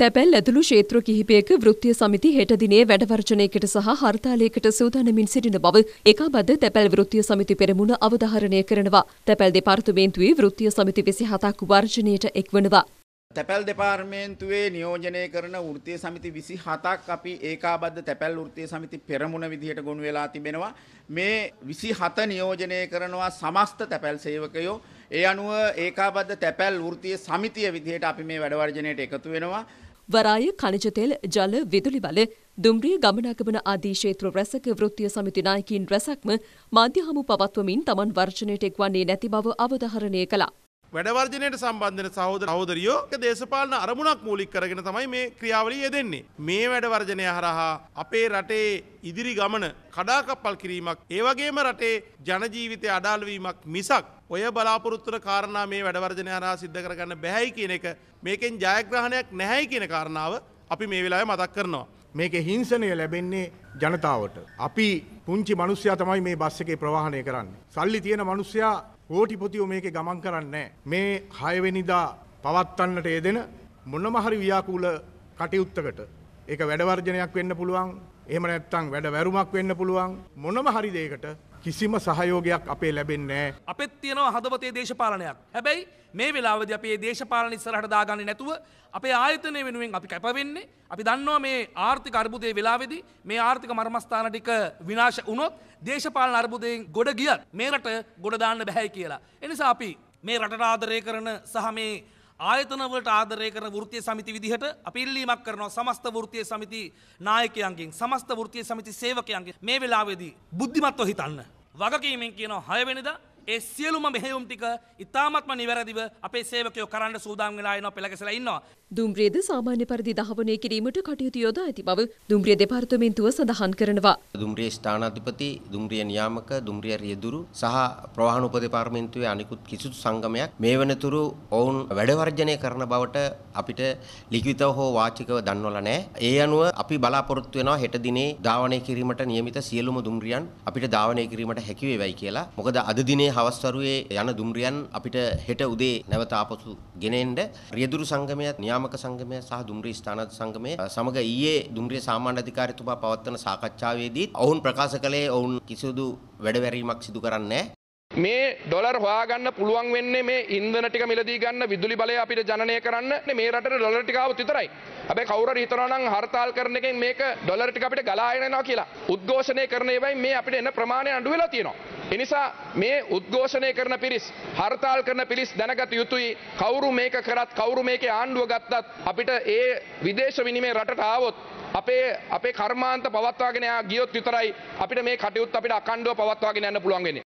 තැපැල් ඇතුළු ක්ෂේත්‍ර කිහිපයක වෘත්තීය සමිති හෙට දිනේ වැඩවර්ජනයකට සහ හර්තාලයකට සූදානමින් සිටින බව ඒකාබද්ධ තැපැල් වෘත්තීය සමිති පෙරමුණ අවධාරණය කරනවා. තැපැල් දෙපාර්තමේන්තුවේ වෘත්තීය සමිති 27ක් වර්ජණයට එක්වනවා. තැපැල් දෙපාර්මේන්තුවේ නියෝජනය කරන වෘත්තීය සමිති 27ක් අපි ඒකාබද්ධ තැපැල් වෘත්තීය සමිති පෙරමුණ විදිහට ගොනු වෙලා තිබෙනවා. මේ 27 නියෝජනය කරනවා සමස්ත තැපැල් සේවකයෝ. ඒ අනුව ඒකාබද්ධ තැපැල් වෘත්තීය සමිතිය විදිහට අපි මේ වැඩවර්ජණයට එකතු වෙනවා. වරාය කණජ තෙල් ජල විදුලි බල දුම්රිය ගමනාගමන ආදී ක්ෂේත්‍ර රැසක වෘත්තීය සමිති නායකයින් රැසක්ම මාධ්‍ය හමු පවත්වමින් Taman වර්ජනයට එක් වන්නේ නැති බව අවධාරණය කළා. වැඩවර්ජනයට සම්බන්ධන සහෝද හෝදරියෝ දේශපාලන අරමුණක් මූලික් කරගෙන තමයි මේ ක්‍රියාවලිය යෙදෙන්නේ. මේ වැඩවර්ජනය හරහා අපේ රටේ ඉදිරි ගමන කඩාකප්පල් කිරීමක් ඒවගේම රටේ ජනජීවිතය අඩාල්වීමක් මිසක් ඔය බලාපොරොත්තුර කාරණා මේ වැඩවර්ජනය හරහා සිද්ධ කරගන්න බැහැයි කියන එක මේකෙන් ජයග්‍රහණයක් නැහැයි කියන කාරණාව අපි මේ වෙලාවේ මතක් කරනවා. මේකේ හිංසනය ලැබෙන්නේ ජනතාවට. අපි පුංචි මිනිස්සයා තමයි මේ බස් එකේ ප්‍රවාහනය කරන්නේ. සල්ලි තියෙන මිනිස්සයා කෝටිපතිව මේකේ ගමන් කරන්නේ මේ 6 වෙනිදා පවත්වන්නට යෙදෙන මොනම හරි ව්‍යාකූල කටයුත්තකට ඒක වැඩවර්ජනයක් වෙන්න පුළුවන් එහෙම නැත්තං වැඩ වැරුමක් වෙන්න පුළුවන් මොනම හරි දෙයකට කිසිම සහයෝගයක් අපේ ලැබෙන්නේ අපත් තියෙනවා හදවතේ දේශපාලනයක් හැබැයි මේ වෙලාවද අපේ දේශපාලන ඉස්සරහට දාගන්න නැතුව අපේ ආයතනය වෙනුවෙන් අපි කැපවෙන්නේ අපි දන්නවා මේ ආර්ථික අර්බුදය වෙලාවෙදි මේ ආර්ථික මර්මස්ථාන ටික විනාශ වුණොත් දේශපාලන අර්බුදයෙන් ගොඩ ගියත් මේ රට ගොඩ දාන්න බැහැයි කියලා එනිසා අපි මේ රටට ආදරය කරන සහ මේ ආයතනවලට ආදරය කරන වෘතිය සමිති විදිහට අපි ඉල්ලීමක් කරනවා සමස්ත වෘතිය සමිති නායකයන්ගෙන් සමස්ත වෘතිය සමිති සේවකයන්ගෙන් මේ වෙලාවේදී බුද්ධිමත්ව හිතන්න. වගකීමෙන් කියනවා 6 වෙනිදා ඒ සියලුම මෙහෙයුම් ටික ඉතාමත්ම නිවැරදිව අපේ සේවකයෝ කරන්න සූදානම් වෙලා එනවා පෙළගැසලා ඉන්නවා. දුම්රියද සාමාන්‍ය පරිදි දහවණය කිරීමට කටයුතු යොදා ඇති බව දුම්රිය දෙපාර්තමේන්තුව සඳහන් කරනවා. දුම්රිය ස්ථානාධිපති, දුම්රිය නියාමක, දුම්රිය රියදුරු සහ ප්‍රවාහන උපදෙපාර්තමේන්තුවේ අනිකුත් කිසිදු සංගමයක් මේ වෙනතුරු ඔවුන් වැඩ වර්ජනය කරන බවට අපිට ලිඛිතව හෝ වාචිකව දන්වලා නැහැ. ඒ අනුව අපි බලාපොරොත්තු වෙනවා හෙට දිනේ ධාවනය කිරීමට නියමිත සියලුම දුම්රියන් අපිට ධාවනය කිරීමට හැකි වේවයි කියලා. මොකද අද දිනේ හවස් වරුවේ යන දුම්රියන් අපිට හෙට උදේ නැවත ආපසු ගෙන එන්න රියදුරු සංගමයත් නියාමක සංගමය සහ දුම්රිය ස්ථානාධි සංගමය සමග ඊයේ දුම්රිය සාමාන්‍ය අධිකාරිතුමා පවත්වන සාකච්ඡාවේදී ඔවුන් ප්‍රකාශ කළේ ඔවුන් කිසිදු වැඩවැරීමක් සිදු කරන්නේ මේ ඩොලර් හොයාගන්න පුළුවන් වෙන්නේ මේ ඉන්ධන ටික මිලදී ගන්න විදුලි බලය අපිට ජනනය කරන්න මේ රටට ඩොලර් ටික આવුත් විතරයි. හැබැයි කවුරුහරි හිතනවා නම් හර්තාල් කරන එකෙන් මේක ඩොලර් ටික අපිට ගලාගෙන යනවා කියලා. උද්ඝෝෂණය කරන ඒවායින් මේ අපිට එන ප්‍රමාණය අඩු වෙලා තියෙනවා. එනිසා මේ උද්ඝෝෂණය කරන පිරිස් හර්තාල් කරන පිරිස් දැනගත යුතුයි කවුරු මේක කරත් කවුරු මේකේ ආණ්ඩුව ගත්තත් අපිට ඒ විදේශ විනිමය රටට ආවොත් අපේ අපේ කර්මාන්ත පවත්වාගෙන යා ගියොත් විතරයි අපිට මේ කටයුත්ත අපිට අඛණ්ඩව පවත්වාගෙන යන්න පුළුවන් වෙන්නේ